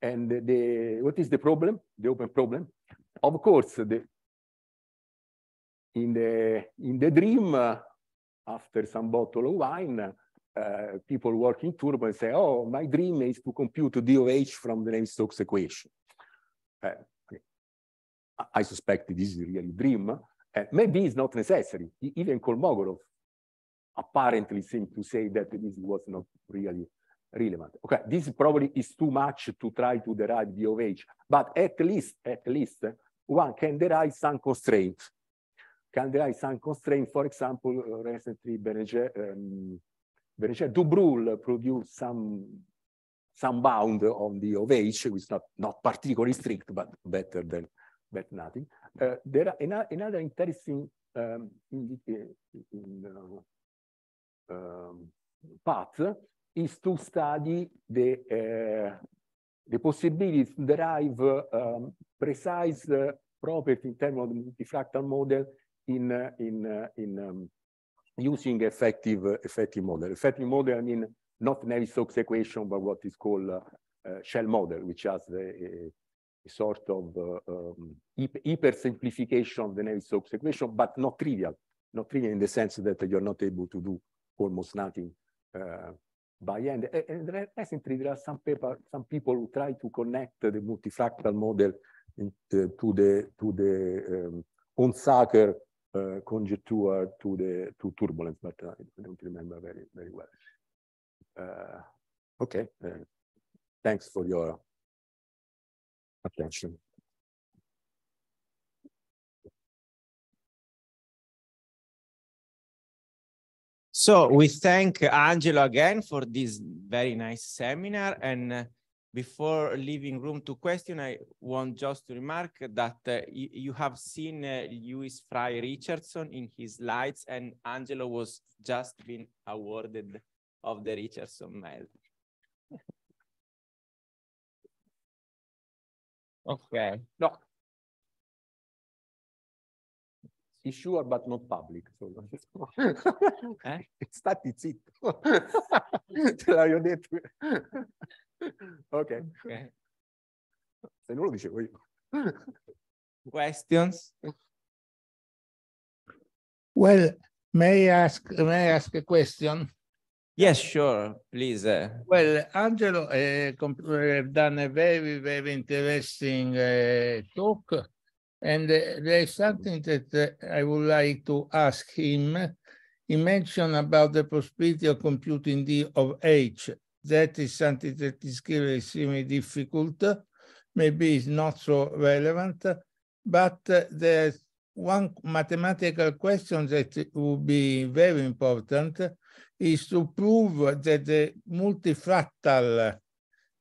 And the, what is the problem, the open problem? Of course, the, in, the, in the dream, uh, after some bottle of wine, uh, people working turbo and say, oh, my dream is to compute DOH from the Navier-Stokes equation. Uh, I suspect this is really a dream. Uh, maybe it's not necessary. Even Kolmogorov apparently seem to say that this was not really relevant. Okay, this probably is too much to try to derive B of H, but at least, at least eh, one can derive some constraints. Can derive some constraints. For example, uh, recently Berger, um, Berger Dubrul produced some some bound on the of H, which is not, not particularly strict, but better than but nothing. Uh, there are another interesting um, in, in, uh, um, path is to study the, uh, the possibility to derive uh, um, precise uh, property in terms of the multifractal model in, uh, in, uh, in um, using effective, uh, effective model. Effective model, I mean, not Navier-Stokes equation, but what is called shell model, which has a, a, a sort of um, hyper-simplification of the Navier-Stokes equation, but not trivial, not trivial in the sense that you're not able to do almost nothing uh, by end. And, and recently, there are some paper, some people who try to connect the multifractal model in, uh, to the to the um, Onsaker uh, conjecture to the to turbulence, but I don't remember very very well. Uh, okay, uh, thanks for your attention. So we thank Angelo again for this very nice seminar. And uh, before leaving room to question, I want just to remark that uh, you, have seen uh, Lewis Fry Richardson in his slides, and Angelo was just been awarded of the Richardson Medal. okay. No. sure but not public. Eh? Stati zitto, te l'avevo detto. ok. Se non lo dicevo io. Questions? Well, may I ask, may I ask a question? Yes, sure, please. Well, Angelo uh, done a very, very interesting uh, talk. And uh, there's something that uh, I would like to ask him. He mentioned about the possibility of computing D of H. That is something that is clearly extremely difficult. Maybe it's not so relevant, but uh, there's one mathematical question that would be very important is to prove that the multifractal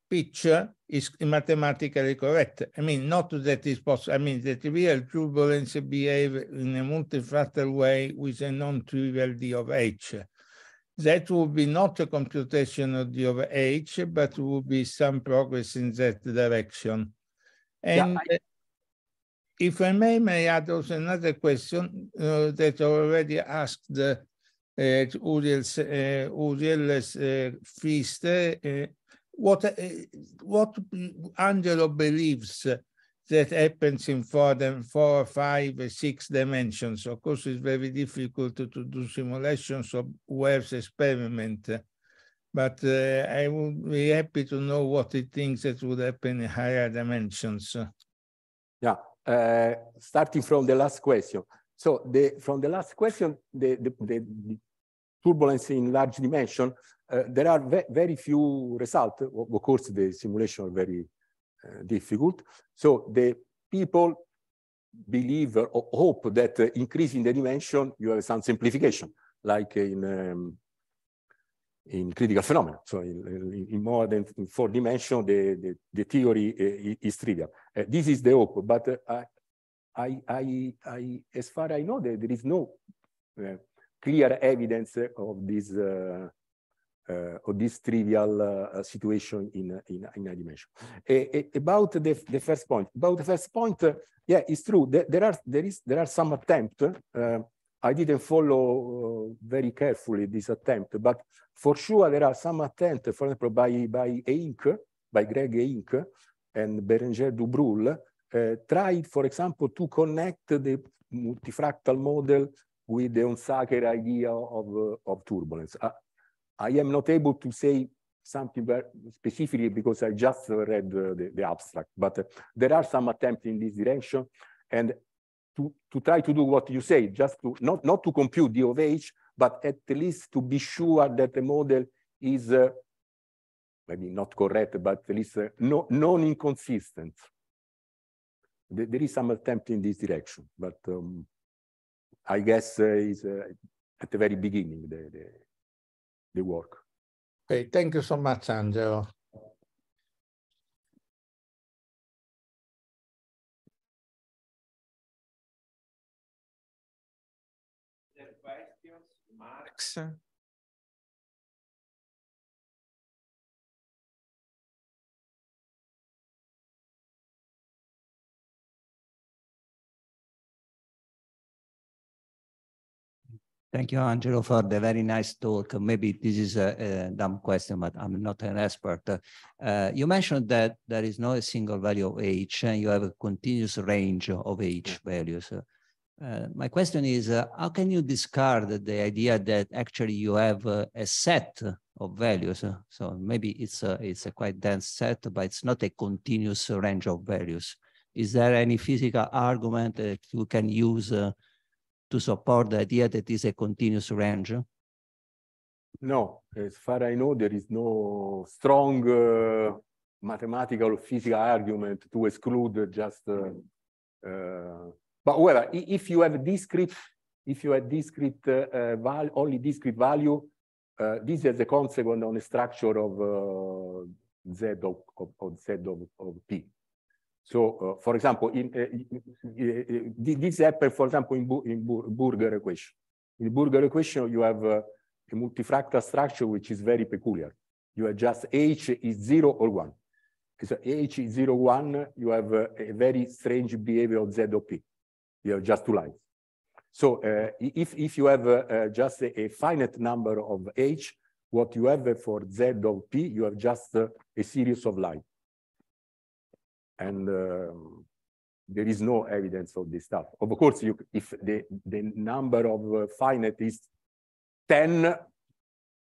picture is mathematically correct. I mean, not that it's possible. I mean, that real turbulence behave in a multifactor way with a non-trivial d of h. That would be not a computation of d of h, but would be some progress in that direction. And yeah, I uh, if I may, may add also another question uh, that already asked uh, uh, Uriel's, uh, Uriel's uh, feast. Uh, what uh, what Angelo believes that happens in four or or five six dimensions. Of course, it's very difficult to, to do simulations of Webb's experiment, but uh, I would be happy to know what he thinks that would happen in higher dimensions. Yeah, uh, starting from the last question. So the, from the last question, the, the, the turbulence in large dimension uh, there are ve very few results. Of course, the simulation are very uh, difficult. So the people believe or hope that uh, eh, increasing the dimension, you have some simplification, like in um, in critical phenomena. So in, in more than four dimensions, the, the, the, theory is trivial. this is the hope, but I, I, I, I, as far as I know, there, there is no clear evidence of this uh, Eh, or this trivial eh, situation in, in, in, a dimension. A, a, about the, the first point, about the first point, eh, yeah, it's true. There, there, are there is there are some attempt. I didn't follow very carefully this attempt, but for sure there are some attempt, for example, by by Eink, by Greg Eink, and Berenger Dubrul uh, tried, for example, to connect the multifractal model with the Onsaker idea of, uh, of turbulence. Uh, I am not able to say something specifically because I just read uh, the, the abstract, but uh, there are some attempts in this direction. And to, to try to do what you say, just to not, not to compute D of H, but at least to be sure that the model is uh, maybe not correct, but at least uh, no, non-inconsistent. There, there is some attempt in this direction, but um, I guess uh, is uh, at the very beginning the, the the work. Okay, thank you so much, Angelo. Thank you, Angelo, for the very nice talk. Maybe this is a, a dumb question, but I'm not an expert. Uh, you mentioned that there is no single value of H, and you have a continuous range of H mm. values. Uh, my question is, uh, how can you discard the idea that actually you have uh, a set of values? Uh, so maybe it's a, it's a quite dense set, but it's not a continuous range of values. Is there any physical argument that you can use uh, to support the idea that is a continuous range? No, as far I know, there is no strong uh, mathematical or physical argument to exclude just. Uh, uh, but well, if you have discrete, if you have discrete uh, uh, value, only discrete value, uh, this is a consequence on the structure of z of, of, of z of, of p. So, uh, for example, in, uh, this happens, for example, in, in Burger equation. In Burger equation, you have uh, a multifractal structure which is very peculiar. You have just h is 0 or 1. So h is 0, 1, you have a, very strange behavior of ZOP. You have just two lines. So uh, if, if you have uh, just a, a, finite number of h, what you have for z of p, you have just uh, a series of lines. And um, there is no evidence of this stuff. Of course, you, if the, the number of uh, finite is 10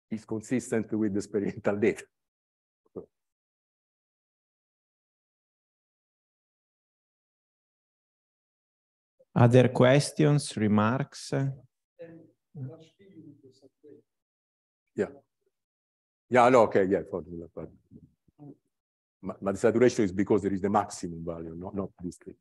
is consistent with the experimental data. Other questions, remarks? Yeah. Yeah, no, okay, yeah, for the part but the saturation is because there is the maximum value, not, not this thing.